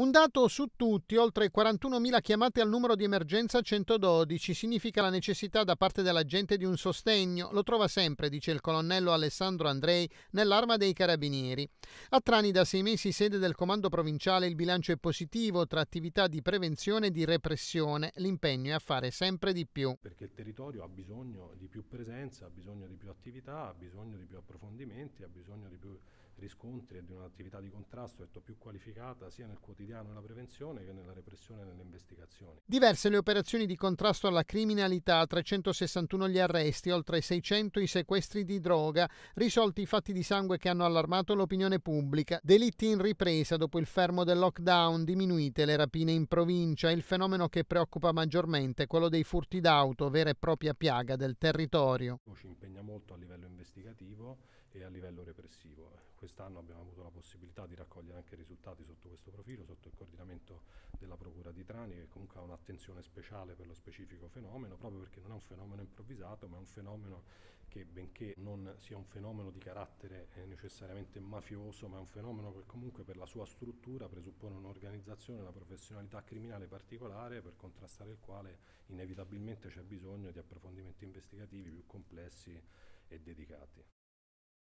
Un dato su tutti, oltre 41.000 chiamate al numero di emergenza 112, significa la necessità da parte della gente di un sostegno. Lo trova sempre, dice il colonnello Alessandro Andrei, nell'arma dei carabinieri. A Trani da sei mesi sede del comando provinciale il bilancio è positivo tra attività di prevenzione e di repressione. L'impegno è a fare sempre di più. Perché il territorio ha bisogno di più presenza, ha bisogno di più attività, ha bisogno di più approfondimenti, ha bisogno di più riscontri e di un'attività di contrasto detto, più qualificata sia nel quotidiano nella prevenzione che nella repressione e nelle investigazioni. Diverse le operazioni di contrasto alla criminalità, 361 gli arresti, oltre 600 i sequestri di droga, risolti i fatti di sangue che hanno allarmato l'opinione pubblica, delitti in ripresa dopo il fermo del lockdown, diminuite le rapine in provincia, il fenomeno che preoccupa maggiormente quello dei furti d'auto, vera e propria piaga del territorio. Ci impegna molto a livello investigativo e a livello repressivo quest'anno abbiamo avuto la possibilità di raccogliere anche risultati sotto questo profilo, sotto il coordinamento della Procura di Trani che comunque ha un'attenzione speciale per lo specifico fenomeno, proprio perché non è un fenomeno improvvisato, ma è un fenomeno che benché non sia un fenomeno di carattere eh, necessariamente mafioso, ma è un fenomeno che comunque per la sua struttura presuppone un'organizzazione, una professionalità criminale particolare per contrastare il quale inevitabilmente c'è bisogno di approfondimenti investigativi più complessi e dedicati.